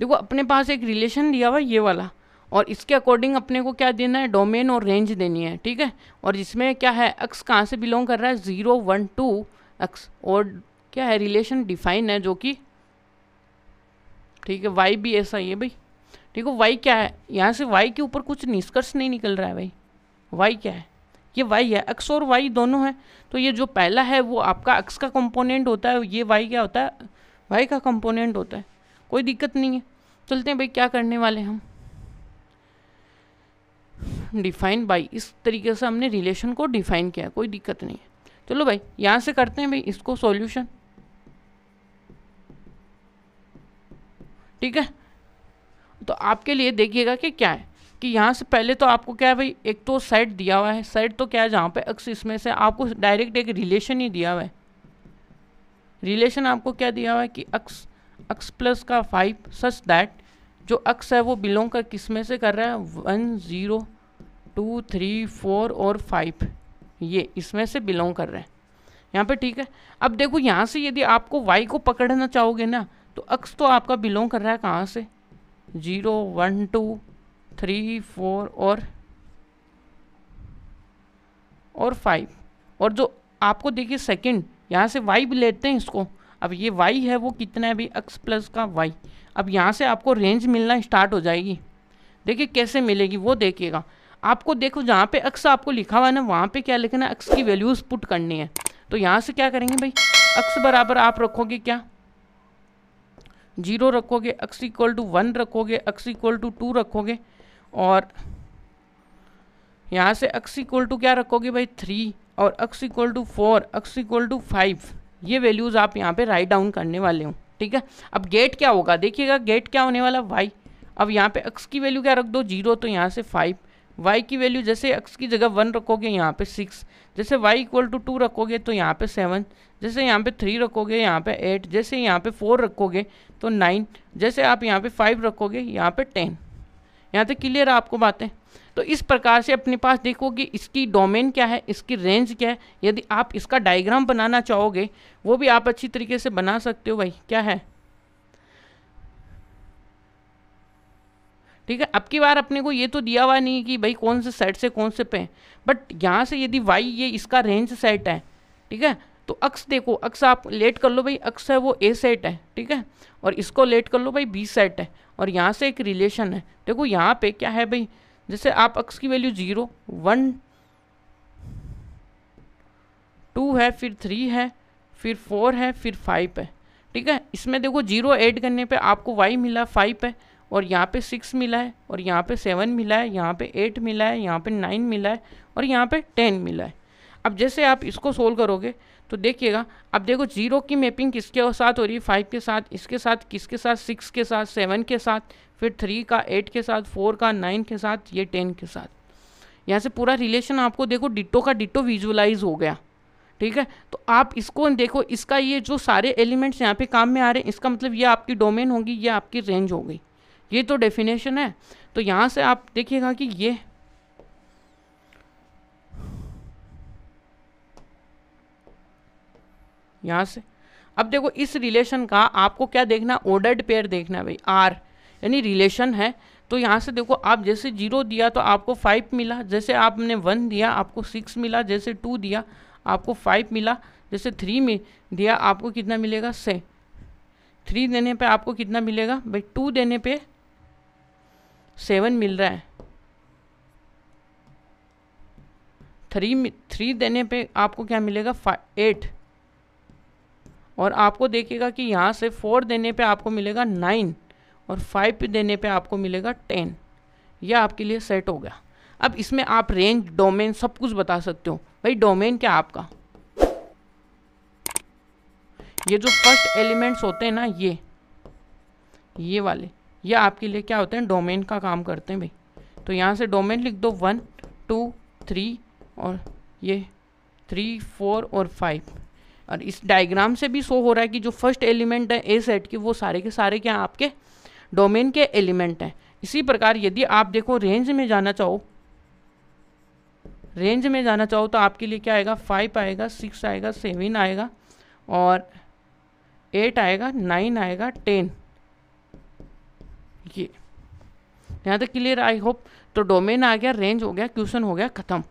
देखो अपने पास एक रिलेशन दिया हुआ ये वाला और इसके अकॉर्डिंग अपने को क्या देना है डोमेन और रेंज देनी है ठीक है और इसमें क्या है एक्स कहाँ से बिलोंग कर रहा है ज़ीरो वन टू एक्स और क्या है रिलेशन डिफाइन है जो कि ठीक है वाई भी ऐसा ही है भाई ठीक है वाई क्या है यहाँ से वाई के ऊपर कुछ निष्कर्ष नहीं निकल रहा है भाई वाई क्या है ये वाई है एक्स और वाई दोनों है तो ये जो पहला है वो आपका एक्स का कंपोनेंट होता है ये वाई क्या होता है वाई का कंपोनेंट होता है कोई दिक्कत नहीं है चलते हैं भाई क्या करने वाले हम डिफाइन बाई इस तरीके से हमने रिलेशन को डिफाइन किया कोई दिक्कत नहीं है चलो भाई यहाँ से करते हैं भाई इसको सॉल्यूशन ठीक है तो आपके लिए देखिएगा कि क्या है कि यहाँ से पहले तो आपको क्या है भाई एक तो साइड दिया हुआ है साइड तो क्या है जहाँ पे अक्स इसमें से आपको डायरेक्ट एक रिलेशन ही दिया हुआ है रिलेशन आपको क्या दिया हुआ है कि अक्स अक्स प्लस का फाइव सच दैट जो अक्स है वो बिलोंग कर किस में से कर रहा है one zero two three four और फाइव ये इसमें से बिलोंग कर रहे हैं यहाँ पे ठीक है अब देखो यहाँ से यदि आपको वाई को पकड़ना चाहोगे ना तो अक्स तो आपका बिलोंग कर रहा है कहाँ से zero one two three four और और फाइव और जो आपको देखिए सेकंड यहाँ से वाई भी लेते हैं इसको अब ये वाई है वो कितना है भाई एक्स प्लस का वाई अब यहाँ से आपको रेंज मिलना स्टार्ट हो जाएगी देखिए कैसे मिलेगी वो देखिएगा आपको देखो जहाँ पे अक्स आपको लिखा हुआ है ना वहाँ पे क्या लिखना है एक्स की वैल्यूज़ पुट करनी है तो यहाँ से क्या करेंगे भाई अक्स बराबर आप रखोगे क्या जीरो रखोगे अक्स इक्वल टू वन रखोगे अक्स इक्वल टू टू रखोगे और यहाँ से अक्स इक्वल टू क्या रखोगे भाई थ्री और X equal to four X equal to five ये वैल्यूज़ आप यहाँ पे राइट डाउन करने वाले हो ठीक है अब गेट क्या होगा देखिएगा गेट क्या होने वाला वाई अब यहाँ पे एक्स की वैल्यू क्या रख दो जीरो तो यहाँ से फाइव वाई की वैल्यू जैसे एक्स की जगह वन रखोगे यहाँ पे सिक्स जैसे वाई इक्वल टू टू रखोगे तो यहाँ पे सेवन जैसे यहाँ पे थ्री रखोगे यहाँ पे एट जैसे यहाँ पे फोर रखोगे तो नाइन जैसे आप यहाँ पे फाइव रखोगे यहाँ पे टेन यहाँ तक क्लियर है आपको बातें तो इस प्रकार से अपने पास देखो कि इसकी डोमेन क्या है इसकी रेंज क्या है यदि आप इसका डायग्राम बनाना चाहोगे वो भी आप अच्छी तरीके से बना सकते हो भाई क्या है ठीक है अब की बार अपने को ये तो दिया हुआ नहीं कि भाई कौन से सेट से कौन से पे बट यहाँ से यदि वाई ये इसका रेंज सेट है ठीक है तो अक्स देखो अक्स आप लेट कर लो भाई अक्स है वो ए सेट है ठीक है और इसको लेट कर लो भाई बी सेट है और यहाँ से एक रिलेशन है देखो यहाँ पे क्या है भाई जैसे आप अक्स की वैल्यू जीरो वन टू है फिर थ्री है फिर फोर है फिर फाइव है ठीक है इसमें देखो जीरो ऐड करने पे आपको वाई मिला फाइव है और यहाँ पे सिक्स मिला है और यहाँ पे सेवन मिला है यहाँ पे एट मिला है यहाँ पे नाइन मिला है और यहाँ पे टेन मिला है अब जैसे आप इसको सोल्व करोगे तो देखिएगा अब देखो जीरो की मैपिंग किसके साथ हो रही है फाइव के साथ इसके साथ किसके साथ सिक्स के साथ सेवन के साथ फिर थ्री का एट के साथ फोर का नाइन के साथ ये टेन के साथ यहाँ से पूरा रिलेशन आपको देखो डिटो का डिटो विजुअलाइज हो गया ठीक है तो आप इसको देखो इसका ये जो सारे एलिमेंट्स यहाँ पे काम में आ रहे हैं इसका मतलब ये आपकी डोमेन होगी ये आपकी रेंज होगी ये तो डेफिनेशन है तो यहाँ से आप देखिएगा कि ये यहाँ से अब देखो इस रिलेशन का आपको क्या देखना ऑर्डर्ड पेयर देखना भाई आर यानी रिलेशन है तो यहाँ से देखो आप जैसे जीरो दिया तो आपको फाइव मिला जैसे आपने वन दिया आपको सिक्स मिला जैसे टू दिया आपको फाइव मिला जैसे थ्री में दिया आपको कितना मिलेगा से थ्री देने पे आपको कितना मिलेगा भाई टू देने पे सेवन मिल रहा है थ्री थ्री देने पे आपको क्या मिलेगा फाइव एट और आपको देखिएगा कि यहाँ से फोर देने पे आपको मिलेगा नाइन और फाइव पे देने पे आपको मिलेगा टेन यह आपके लिए सेट हो गया अब इसमें आप रेंज डोमेन सब कुछ बता सकते हो भाई डोमेन क्या आपका ये जो फर्स्ट एलिमेंट्स होते हैं ना ये ये वाले ये आपके लिए क्या होते हैं डोमेन का काम करते हैं भाई तो यहाँ से डोमेन लिख दो वन टू थ्री और ये थ्री फोर और फाइव और इस डायग्राम से भी शो हो रहा है कि जो फर्स्ट एलिमेंट है ए सेट के वो सारे के सारे क्या आपके डोमेन के एलिमेंट हैं इसी प्रकार यदि आप देखो रेंज में जाना चाहो रेंज में जाना चाहो तो आपके लिए क्या आएगा फाइव आएगा सिक्स आएगा सेवन आएगा और एट आएगा नाइन आएगा टेन ये यहाँ तक क्लियर आई होप तो डोमेन आ गया रेंज हो गया क्वेश्चन हो गया ख़त्म